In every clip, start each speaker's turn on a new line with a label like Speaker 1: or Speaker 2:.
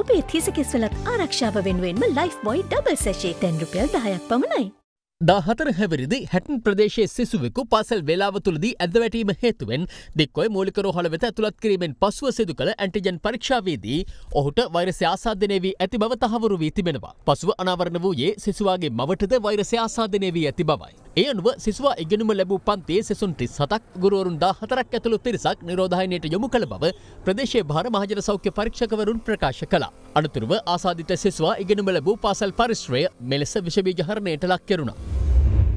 Speaker 1: ඔබේ තිසකෙස්වලත් ආරක්ෂාව වෙනුවෙන්ම life බොයි double සැශේ තැන් රුපියල් දහයක් පමණයි. දාහතර හැවරිදි හැටන් ප්‍රදේශයේ සිසුවෙකු පාසල් වෙලාව තුළදී ඇදවැටීම හේතුවෙන් දික්කොයි මූලිකරෝහල වෙත ඇතුළත් කිරීමෙන් පසුව සිදු කළ ඇන්ටිජන් පරීක්ෂාවේදී ඔහුට වෛරසය ආසාධනය වී ඇති බව තහවුරු වී තිබෙනවා. පසුව අනාවරණ වූයේ සිසුවාගේ මවටද වෛරසය ආසාධනය වී ඇති බවයි. ඒ අනුව සිසුවා ඉගෙනුම ලැබූ පන්තියේ සිසුන් 37ක් ගුරුවරුන් 14ක් ඇතුළු පිරිසක් නිරෝධායනයට යොමු කළ බව ප්‍රදේශයේ භාර මහජන සෞඛ්‍ය පරීක්ෂකවරුන් ප්‍රකාශ කළා. අනතුරුව ආසාදිත සිසුවා ඉගෙනුම ලැබූ පාසල් පරිශ්‍රය මෙලෙස විෂබීජ හරණයට ලක් කෙරුණා.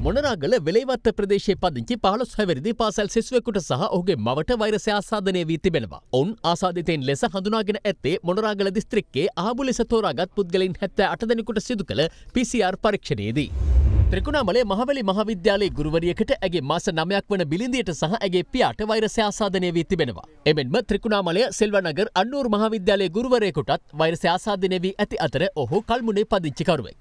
Speaker 1: මොනරාගල වෙලේවත්ත ප්‍රදේශය පදිංචි පහලොස් හැවරිදි පාසැල් සිස්ුවකුට සහ ඔහුගේ මවට වෛරසය ආසාධනය වී තිබෙනවා. ඔවුන් ආසාධිතයෙන් ලෙස හඳුනාගෙන ඇත්තේ මොනරාගල දිස්ත්‍රික්කේ ආබු ලෙස තෝරාගත් පුද්ගලින් හැත්තෑ අටදෙනෙකුට සිදු කළ PCR පරීක්ෂණයේදී. ත්‍රිකුණාමලේ මහවැලි මහවිද්‍යාලයේ ගුරුවරියකට ඇගේ මාස නමයක් වන බිලිඳියට සහ ඇගේ පියාට වෛරසය ආසාදනය වී තිබෙනවා. එමෙන්ම ත්‍රිකුණාමලය සෙල්වනගර් අන්නූර් මහවිද්‍යාලයේ ගුරුවරයෙකුටත් වෛරසය ආසාදනය වී ඇති අතර ඔහු කල්මුණේ පදිංචිකරුවෙක්.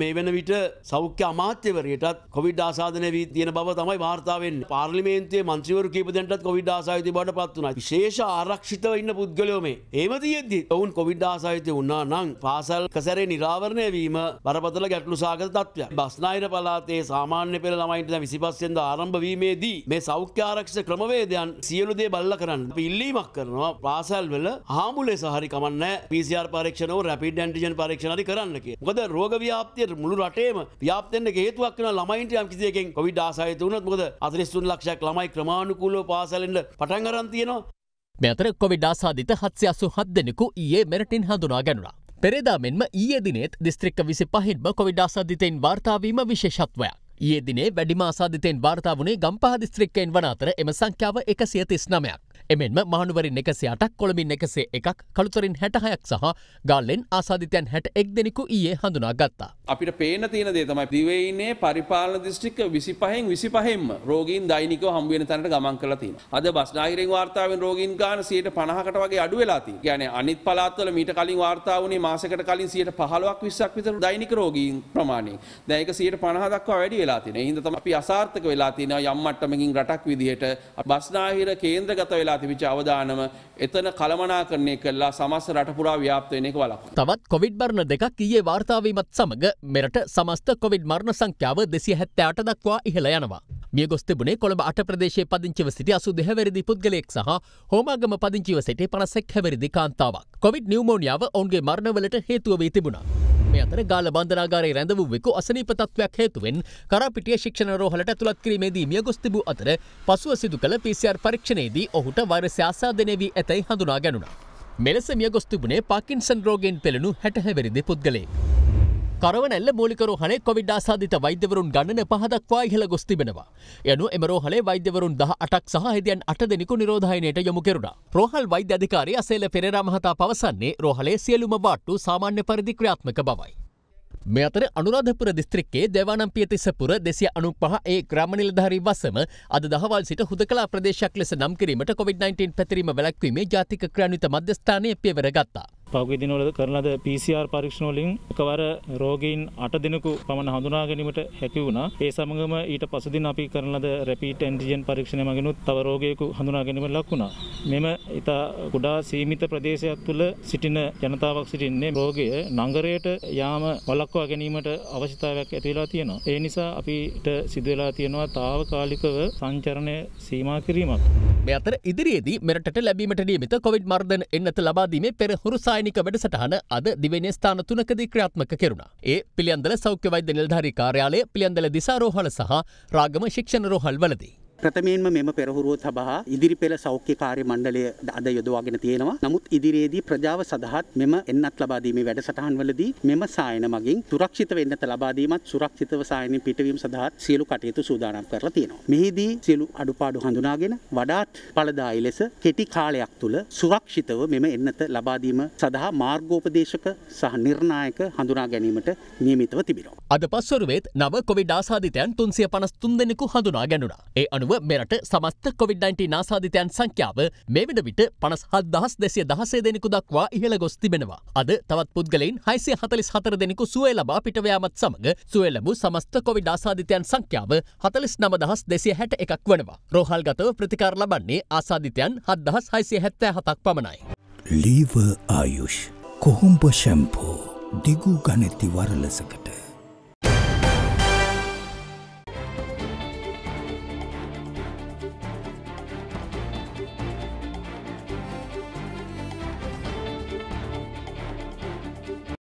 Speaker 2: මේ වෙන විට සෞඛ්‍ය අමාත්‍යවරයටත් කොවිඩ් ආසාධනය වී තියෙන බව තමයි වාර්තාවෙන් පාර්ලිමේන්තේ මන්ත්‍රීවරු කීපදෙනටත් කොවිඩ් ආසාධිත බවට පත් වුණා. විශේෂ ආරක්ෂිතව ඉන්න පුද්ගලයෝ මේ. එහෙම තියෙද්දි ඔවුන් කොවිඩ් ආසාධිත වුණා නම් පාසල් කසරේ නිරාවරණය වීම බරපතල ගැටලු සාගත තත්ත්වයක්. බස්නාහිර පළාතේ සාමාන්‍ය පෙළ ළමයින්ට දැන් 25 වෙනිදා ආරම්භ වීමේදී මේ සෞඛ්‍ය ආරක්ෂිත ක්‍රමවේදයන් සියලු දේ බල්ලා කරන්න. අපි ඉල්ලීමක් කරනවා පාසල්වල හාමුලෙස හරි කමන්නේ PCR පරීක්ෂණ ඕ රැපිඩ් ඇන්ටිජන් පරීක්ෂණ හරි කරන්න කියලා. මොකද රෝග ව්‍යාප්තිය විදියට මුළු රටේම ව්‍යාපතෙන්ට හේතුවක් වෙන ළමයින්ට යම් කිසියකින් කොවිඩ් ආසාදිත වුණොත් මොකද 43 ලක්ෂයක් ළමයි ක්‍රමානුකූලව පාසලෙන් පටන් අරන් තියෙනවා.
Speaker 1: මේ අතර කොවිඩ් ආසාදිත 787 දෙනෙකු ඊයේ මෙරටින් හඳුනා ගැනුණා. පෙරේදා මෙන්ම ඊයේ දිනෙත් දිස්ත්‍රික්ක 25න්ම කොවිඩ් ආසාදිතයින් වාර්තාවීම විශේෂත්වයක්. ඊයේ දිනේ වැඩිම ආසාධිතයෙන් වාර්තා වුණේ ගම්පහ දිස්ත්‍රික්කයෙන් වන අතර එම සංඛ්‍යාව එකසිය තිස්නමයක්. එමෙන්ම මහනුවරින් එකසේ අටක් කොළඹින් එකසේ එකක් කළුතරින් හැටහයක් සහ ගල්ලෙන් ආසාධිතයන් හැට එක් දෙෙනෙකු ඒ හඳුනා ගත්තා.
Speaker 2: අපිට පේන තියෙන දේ තමයි දිවයිනේ පරිපාලන දිස්ත්‍රික්ක විසි පහෙන් විසි පහෙම රෝගීන් දෛනිකව හම්බුවෙන තැනට ගමන් කළ තියෙන. අද බස් නාහිරෙන් වාර්තාවෙන් රෝගීන් ගාන සියට පනහකට වගේ අඩු වෙලා තියෙනවා. يعني අනිත් පළාත්වල මීට කලින් වාර්තා වුණේ මාසයකට කලින් 15ක් 20ක් විතර දෛනික රෝගීන් ප්‍රමාණය. දැන් ඒක 150 දක්වා වැඩි වෙලා තියෙනවා. ඒ හින්දා තමයි අපි අසාර්ථක වෙලා තියෙනවා යම් මට්ටමකින් රටක් විදිහට බස් නාහිර කේන්ද්‍රගත වෙලා වෙලා තිබිච අවදානම එතන කළමනාකරණය කරලා සමස් රටපුරා ව්‍යාප්තයන එක වලක්.
Speaker 1: තවත් කොවිඩ් මරණ දෙකක් ඊයේ වාර්තාවීමත් සමඟ මෙරට සමස්ත කොවිඩ් මරණ සංඛ්‍යාව දෙසි හැත්ත අට දක්වා ඉහළ යනවා. මිය ගොස් තිබුණේ කොළඹ අට ප්‍රදේශයේ පදිංචිව සිටි අසු දෙහැවැරදි පුද්ගලයෙක් සහ හෝමාගම පදිංචිව සිටි පනසෙක් හැවරිදි කාන්තාවක්. කොවිඩ් නිවමෝනිියාව ඔවුන්ගේ මරණවලට හේතුව වී තිබුණා. මේ අතර ගාල බන්ධනාගාරය රැඳවූ වෙකු අසනීපතත්වයක් හේතුවෙන් කරපිටිය ශික්ෂණ රෝහලට තුළත් කිරීමේදී මිය ගොස් තිබූ අතර පසුව සිදු කළ පිසිR පරීක්ෂණයේදී ඔහුට වෛරස ආසාදනය වී ඇතැයි හඳුනා ගැනුණා. මෙලෙස මිය ගොස් තිබුණේ පාකින්සන් රෝගෙන් පෙළෙනු හැටහැවරිදි පුද්ගලයෙක්. කරවනැල්ල මූලිකරෝහලේ කොවිඩ් ආසාධිත වෛද්‍යවරුන් ගණන පහදක්වා ඉහළ ගොස් තිබෙනවා. යනු එම රෝහලේ වෛද්‍යවරුන් දහ අටක් සහ හෙදියන් අට දෙනෙකු නිරෝධායනයට යොමු කෙරුණා. රෝහල් වෛද්‍ය අධිකාරී අසේල පෙරේරා මහතා පවසන්නේ රෝහලේ සියලුම වාට්ටු සාමාන්‍ය පරිදි ක්‍රියාත්මක බවයි. මේ අතර අනුරාධපුර දිස්ත්‍රික්කේ දෙවානම් පියතිසපුර දෙසිය අනු පහ ඒ ග්‍රමණනිලධාරී වසම අද දහවල් සිට හුදකලා ප්‍රදේශයක් ලෙස නම් කිරීමට කොවිD-19 පැතිරීම වැලැක්වීමේ ජාතික ක්‍රියාන්විත මධ්‍යස්ථානය පියවර ගත්තා. පෞගි දිනවල කරලද PCR පරීක්ෂණ වලින් එකවර රෝගීන් 8 දිනක පමණ හඳුනා ගැනීමට හැකි වුණා. ඒ සමගම ඊට පසුදින අපි කරන ලද රැපිඩ් ඇන්ටිජන් පරීක්ෂණය මගිනුත් තව රෝගියෙකු හඳුනා ගැනීමට ලක් වුණා. මෙම ඊට ගොඩා සීමිත ප්‍රදේශයක් තුළ සිටින ජනතාවක් සිටින්නේ රෝගය නගරයට යාම වළක්වා ගැනීමට අවශ්‍යතාවයක් ඇති වෙලා තියෙනවා. ඒ නිසා අපිට සිදු වෙලා තියෙනවා తాවකාලිකව සංචරණය සීමා කිරීමක්. මේ අතර ඉදිරියේදී මෙරට ලැබීමට නියමිත කොවිඩ් මර්ධන එන්නත ලබාදීමේ පෙරහුරු සායනික වැඩසටහන අද දිවෙන ස්ථාන තුනකදී ක්‍රියාත්මක කෙරුණා. ඒ පිළියන්දල සෞඛ්‍ය වෛද්‍ය නිලධාරී කාර්යාලය පිළියන්දල දිසා රෝහල සහ රාගම ශික්ෂණ රෝහල් වලදී. ප්‍රථමයෙන්ම මෙම පෙරහුරුව සබහා ඉදිරි පෙළ සෞඛ්‍ය කාර්ය මණ්ඩලය අද යොදවාගෙන තියෙනවා. නමුත් ඉදිරියේදී ප්‍රජාව සදහත් මෙම එන්නත් ලබා දීමේ වැඩසටහන් වලදී මෙම සායන මගින් සුරක්ෂිත වෙන්නත ලබා දීමත් සුරක්ෂිතව සායනින් පිටවීම සඳහා සියලු කටයුතු සූදානම් කරලා තියෙනවා. මෙහිදී සියලු අඩුපාඩු හඳුනාගෙන වඩාත් ඵලදායි ලෙස කෙටි කාලයක් තුළ සුරක්ෂිතව මෙම එන්නත ලබා දීම සඳහා මාර්ගෝපදේශක සහ නිර්ණායක හඳුනා ගැනීමට නියමිතව තිබෙනවා. අද පස්වරුවේත් නව කොවිඩ් ආසාධිතයන් තුන්සිය පනස් තුන් දෙනෙකු හඳුනා ගැනුණා. ඒ අනුව මෙරට සමස්ත කොවිඩ්-19 ආසාධිතයන් සංඛ්‍යාව මේ වෙන විට පනස් හත් දහස් දෙසිය දහසේ දෙනෙකු දක්වා ඉහළ ගොස් තිබෙනවා. අද තවත් පුද්ගලයින් හයිසිය හතලිස් හතර දෙනෙකු සුවය ලබා පිටවයාමත් සමඟ සුවය ලැබූ සමස්ත කොවිඩ් ආසාධිතයන් සංඛ්‍යාව හතලිස් නම දහස් දෙසිය හැට එකක් වනවා. රෝහල්ගතව ප්‍රතිකාර ලබන්නේ ආසාධිතයන් හත් දහස් හයිසිය හැත්තෑ හතක් පමණයි. ලීව ආයුෂ් කොහොම්ප ශැම්පෝ දිගු ගණැති වරලසකට